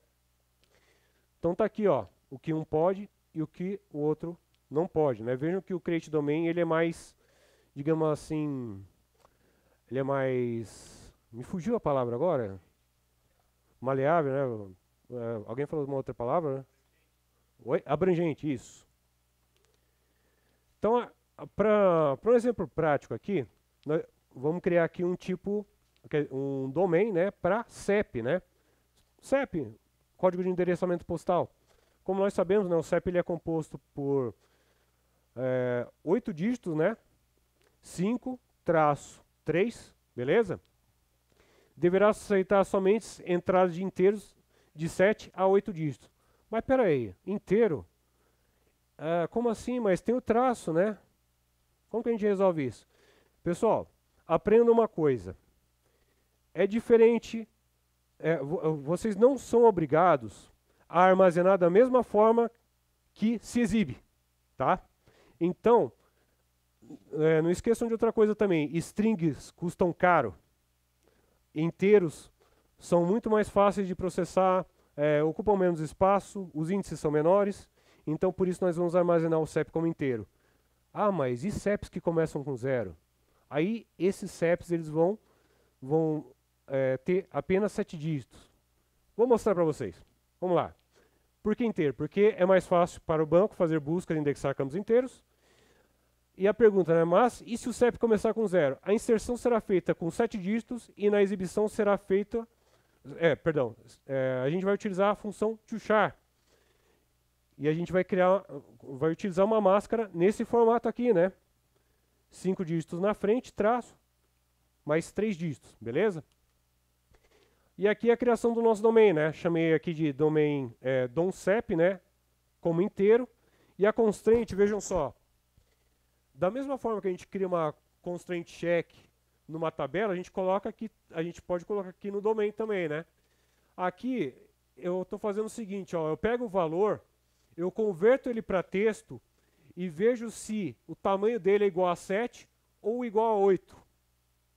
Então tá aqui, ó, o que um pode e o que o outro não pode, né? Vejam que o create domain, ele é mais, digamos assim, ele é mais... Me fugiu a palavra agora? Maleável, né? É, alguém falou uma outra palavra? Né? Oi? Abrangente, isso. Então, para um exemplo prático aqui, nós vamos criar aqui um tipo, é um domain né, para CEP. Né? CEP, código de endereçamento postal. Como nós sabemos, né, o CEP ele é composto por é, eh, 8 dígitos, né? 5 traço 3, beleza? Deverá aceitar somente entradas de inteiros de 7 a 8 dígitos. Mas peraí, inteiro? Ah, como assim? Mas tem o traço, né? Como que a gente resolve isso? Pessoal, aprenda uma coisa. É diferente, é, vocês não são obrigados a armazenar da mesma forma que se exibe, tá? Então, é, não esqueçam de outra coisa também. Strings custam caro. Inteiros são muito mais fáceis de processar, é, ocupam menos espaço, os índices são menores. Então, por isso, nós vamos armazenar o CEP como inteiro. Ah, mas e CEPs que começam com zero? Aí esses CEPs eles vão, vão é, ter apenas sete dígitos. Vou mostrar para vocês. Vamos lá. Por que inteiro? Porque é mais fácil para o banco fazer buscas e indexar campos inteiros. E a pergunta, né? Mas e se o CEP começar com zero? A inserção será feita com sete dígitos e na exibição será feita. É, perdão. É, a gente vai utilizar a função tochar e a gente vai criar, vai utilizar uma máscara nesse formato aqui, né? Cinco dígitos na frente, traço, mais três dígitos, beleza? E aqui é a criação do nosso domain, né? Chamei aqui de domain é, DOMCEP, né? Como inteiro. E a constraint, vejam só. Da mesma forma que a gente cria uma constraint check numa tabela, a gente coloca aqui, a gente pode colocar aqui no domain também, né? Aqui eu estou fazendo o seguinte, ó, eu pego o valor eu converto ele para texto e vejo se o tamanho dele é igual a 7 ou igual a 8.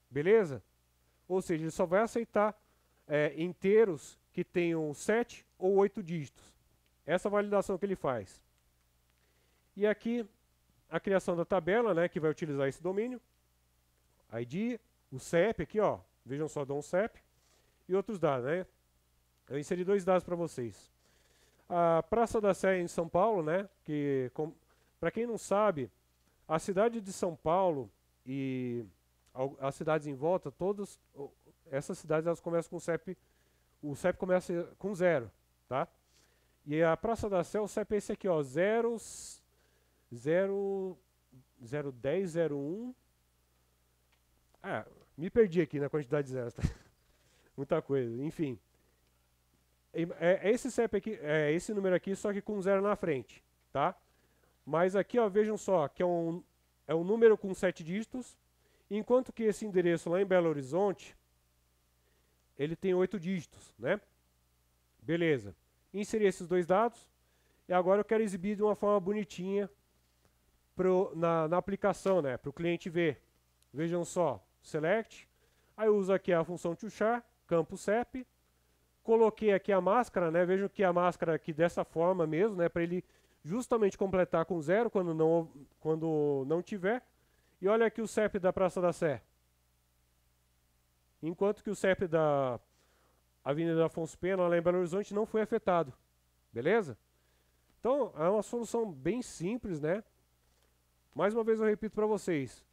Beleza? Ou seja, ele só vai aceitar é, inteiros que tenham 7 ou 8 dígitos. Essa é validação que ele faz. E aqui a criação da tabela, né, que vai utilizar esse domínio. ID, o CEP aqui, ó. Vejam só, dou um CEP. E outros dados, né? Eu inseri dois dados para vocês a Praça da Sé em São Paulo, né? Que para quem não sabe, a cidade de São Paulo e as cidades em volta, todas essas cidades elas começam com o CEP, o CEP começa com zero, tá? E a Praça da Sé, o CEP é esse aqui, ó, 0 0 010 01 Ah, me perdi aqui na quantidade de zeros, tá? Muita coisa, enfim. É, é esse CEP aqui, é esse número aqui, só que com zero na frente, tá? Mas aqui, ó, vejam só, que é um, é um número com sete dígitos, enquanto que esse endereço lá em Belo Horizonte, ele tem oito dígitos, né? Beleza. Inseri esses dois dados, e agora eu quero exibir de uma forma bonitinha pro, na, na aplicação, né? Para o cliente ver. Vejam só, select, aí eu uso aqui a função tochar, campo CEP, Coloquei aqui a máscara, né? Vejo que a máscara aqui dessa forma mesmo, né? Para ele justamente completar com zero quando não, quando não tiver. E olha aqui o CEP da Praça da Sé. Enquanto que o CEP da Avenida Afonso Pena, lá em Belo Horizonte, não foi afetado. Beleza? Então, é uma solução bem simples, né? Mais uma vez eu repito para vocês.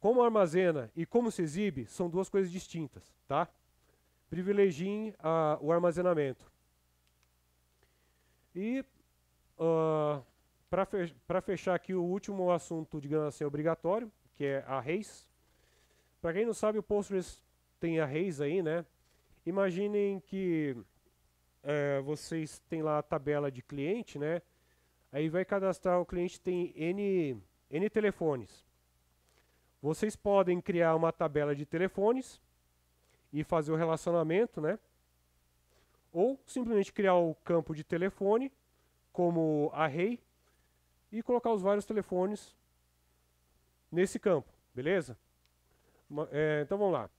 Como armazena e como se exibe são duas coisas distintas, tá? privilegiem ah, o armazenamento. E ah, para fechar aqui o último assunto, digamos assim, obrigatório, que é a Para quem não sabe, o Postgres tem a aí, né? Imaginem que eh, vocês têm lá a tabela de cliente, né? Aí vai cadastrar, o cliente tem N, N telefones. Vocês podem criar uma tabela de telefones e fazer o relacionamento, né? Ou simplesmente criar o campo de telefone, como array, e colocar os vários telefones nesse campo, beleza? É, então vamos lá.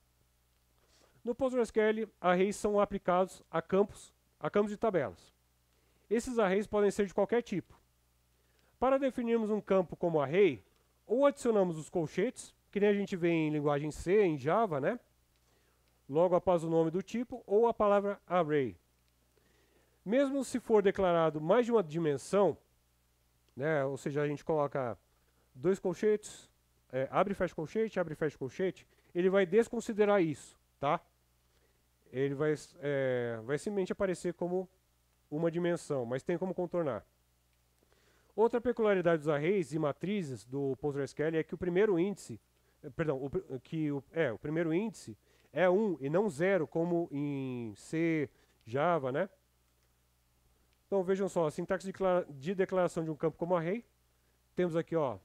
No PostgreSQL, arrays são aplicados a campos, a campos de tabelas. Esses arrays podem ser de qualquer tipo. Para definirmos um campo como array, ou adicionamos os colchetes, que nem a gente vê em linguagem C, em Java, né? logo após o nome do tipo ou a palavra array. Mesmo se for declarado mais de uma dimensão, né, ou seja, a gente coloca dois colchetes, é, abre e fecha colchete, abre e fecha colchete, ele vai desconsiderar isso, tá? Ele vai, é, vai simplesmente aparecer como uma dimensão, mas tem como contornar. Outra peculiaridade dos arrays e matrizes do PostgreSQL é que o primeiro índice, é, perdão, o, que o, é, o primeiro índice é 1 um, e não 0, como em C, Java, né? Então vejam só, a sintaxe de, de declaração de um campo como array, temos aqui, ó,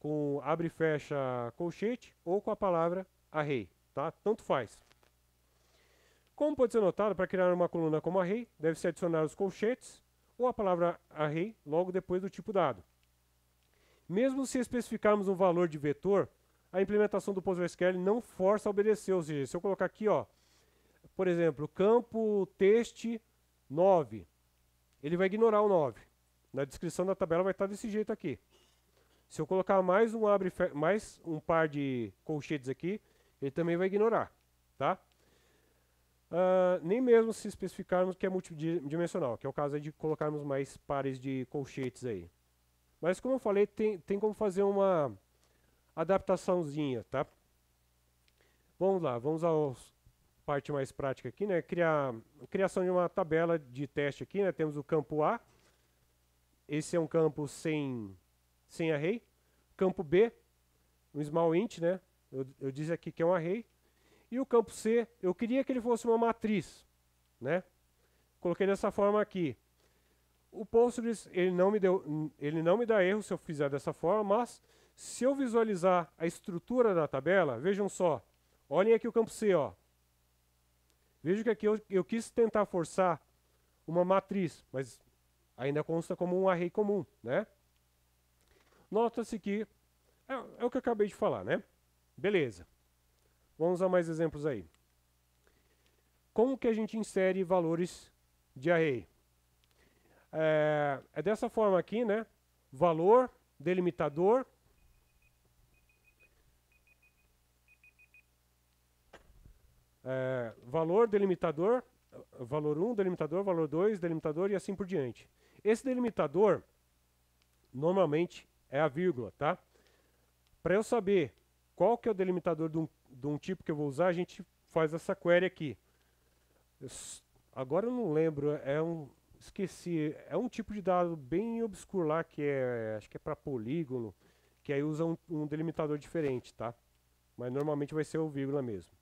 com abre e fecha colchete ou com a palavra array, tá? Tanto faz. Como pode ser notado, para criar uma coluna como array, deve-se adicionar os colchetes ou a palavra array logo depois do tipo dado. Mesmo se especificarmos um valor de vetor, a implementação do PostgreSQL não força a obedecer. Ou seja, se eu colocar aqui, ó, por exemplo, campo teste 9, ele vai ignorar o 9. Na descrição da tabela vai estar desse jeito aqui. Se eu colocar mais um, abre, mais um par de colchetes aqui, ele também vai ignorar. Tá? Uh, nem mesmo se especificarmos que é multidimensional, que é o caso de colocarmos mais pares de colchetes aí. Mas como eu falei, tem, tem como fazer uma adaptaçãozinha, tá? Vamos lá, vamos à parte mais prática aqui, né? Criar, criação de uma tabela de teste aqui, né? Temos o campo A, esse é um campo sem, sem array. Campo B, um small int, né? Eu, eu disse aqui que é um array. E o campo C, eu queria que ele fosse uma matriz, né? Coloquei dessa forma aqui. O Postgres, ele não me, deu, ele não me dá erro se eu fizer dessa forma, mas se eu visualizar a estrutura da tabela, vejam só. Olhem aqui o campo C. Ó. Vejam que aqui eu, eu quis tentar forçar uma matriz, mas ainda consta como um array comum. Né? Nota-se que é, é o que eu acabei de falar. né? Beleza. Vamos a mais exemplos aí. Como que a gente insere valores de array? É, é dessa forma aqui, né? Valor, delimitador, é, valor delimitador, valor 1 delimitador, valor 2 delimitador e assim por diante. Esse delimitador, normalmente, é a vírgula, tá? Para eu saber qual que é o delimitador de um, de um tipo que eu vou usar, a gente faz essa query aqui. Eu, agora eu não lembro, é um, esqueci, é um tipo de dado bem obscuro lá que é, acho que é para polígono, que aí usa um, um, delimitador diferente, tá? Mas normalmente vai ser o vírgula mesmo.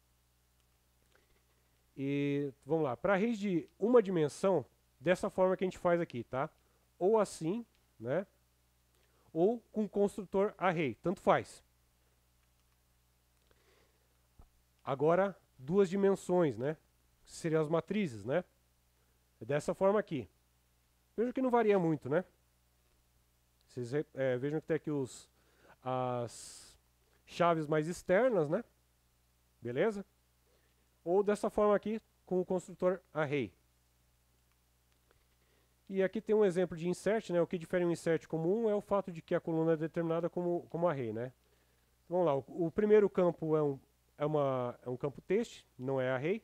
E vamos lá, para raiz de uma dimensão, dessa forma que a gente faz aqui, tá? Ou assim, né? Ou com construtor array, tanto faz. Agora, duas dimensões, né? seriam as matrizes, né? É dessa forma aqui. vejam que não varia muito, né? Vocês é, vejam que tem aqui os, as chaves mais externas, né? Beleza? Ou dessa forma aqui, com o construtor array. E aqui tem um exemplo de insert, né? O que difere um insert comum é o fato de que a coluna é determinada como, como array, né? Então, vamos lá, o, o primeiro campo é um, é, uma, é um campo teste, não é array.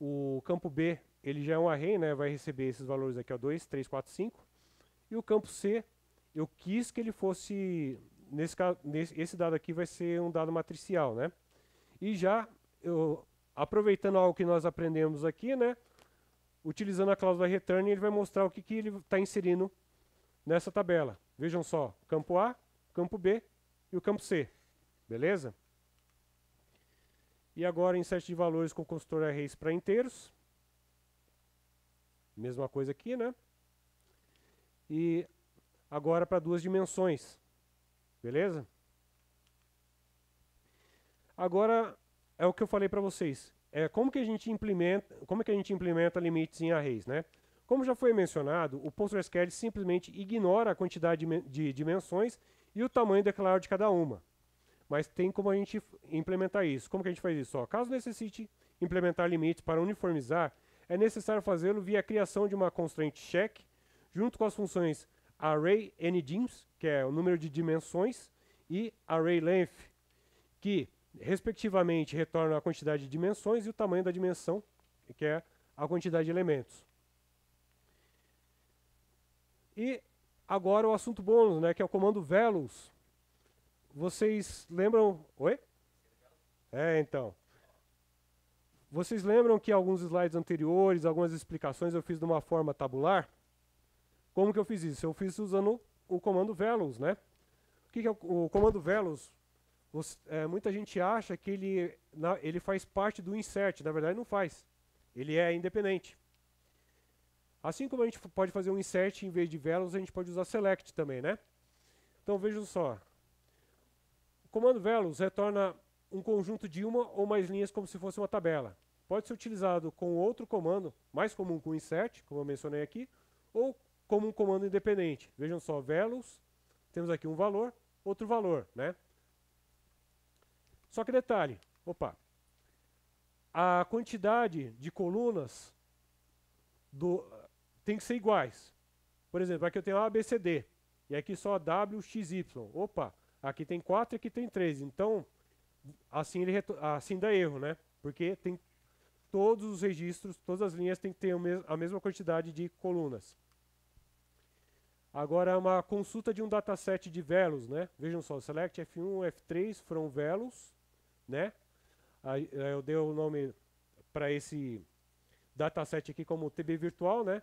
O campo B, ele já é um array, né? Vai receber esses valores aqui, ó, 2, 3, 4, 5. E o campo C, eu quis que ele fosse, nesse caso, nesse, esse dado aqui vai ser um dado matricial, né? E já eu, aproveitando algo que nós aprendemos aqui, né? Utilizando a cláusula return, ele vai mostrar o que, que ele está inserindo nessa tabela. Vejam só, campo A, campo B e o campo C. Beleza? E agora insert de valores com consultor arrays para inteiros. Mesma coisa aqui, né? E agora para duas dimensões. Beleza? Agora é o que eu falei para vocês. É como que a gente implementa, como que a gente implementa limites em arrays, né? Como já foi mencionado, o PostgreSQL simplesmente ignora a quantidade de, de dimensões e o tamanho declarado de cada uma. Mas tem como a gente implementar isso. Como que a gente faz isso? Ó, caso necessite implementar limites para uniformizar, é necessário fazê-lo via a criação de uma constraint check, junto com as funções array ndims, que é o número de dimensões, e array length, que respectivamente, retornam a quantidade de dimensões e o tamanho da dimensão, que é a quantidade de elementos. E agora o assunto bônus, né, que é o comando velos. Vocês lembram... Oi? É, então. Vocês lembram que alguns slides anteriores, algumas explicações eu fiz de uma forma tabular? Como que eu fiz isso? Eu fiz usando o comando velos, né? O que, que é o, o comando velos? é, muita gente acha que ele, na, ele faz parte do insert, na verdade não faz. Ele é independente. Assim como a gente pode fazer um insert em vez de values, a gente pode usar select também, né? Então vejam só. O comando values retorna um conjunto de uma ou mais linhas como se fosse uma tabela. Pode ser utilizado com outro comando, mais comum com insert, como eu mencionei aqui, ou como um comando independente. Vejam só, values, temos aqui um valor, outro valor, né? Só que detalhe, opa, a quantidade de colunas do, tem que ser iguais. Por exemplo, aqui eu tenho A, B, C, D. E aqui só W, X, Y. Opa, aqui tem 4 e aqui tem 3. Então, assim, ele assim dá erro, né? Porque tem todos os registros, todas as linhas têm que ter a mesma quantidade de colunas. Agora, é uma consulta de um dataset de velos, né? Vejam só, select F1, F3 from velos né? Aí, eu dei o nome para esse dataset aqui como TB virtual, né?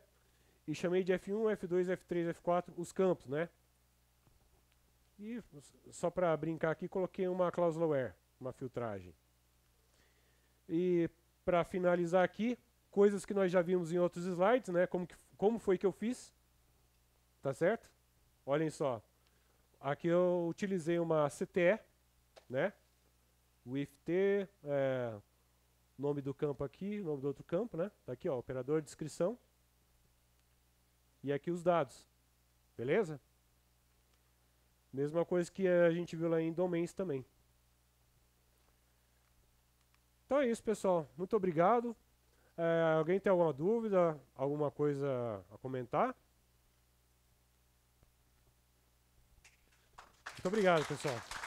E chamei de F1, F2, F3, F4 os campos, né? E só para brincar aqui, coloquei uma cláusula where, uma filtragem. E para finalizar aqui, coisas que nós já vimos em outros slides, né? Como, que, como foi que eu fiz, tá certo? Olhem só, aqui eu utilizei uma CTE, né? o IFT, é, nome do campo aqui, nome do outro campo, né? Tá aqui, ó, operador de E aqui os dados. Beleza? Mesma coisa que a gente viu lá em domains também. Então é isso, pessoal. Muito obrigado. É, alguém tem alguma dúvida? Alguma coisa a comentar? Muito obrigado, pessoal.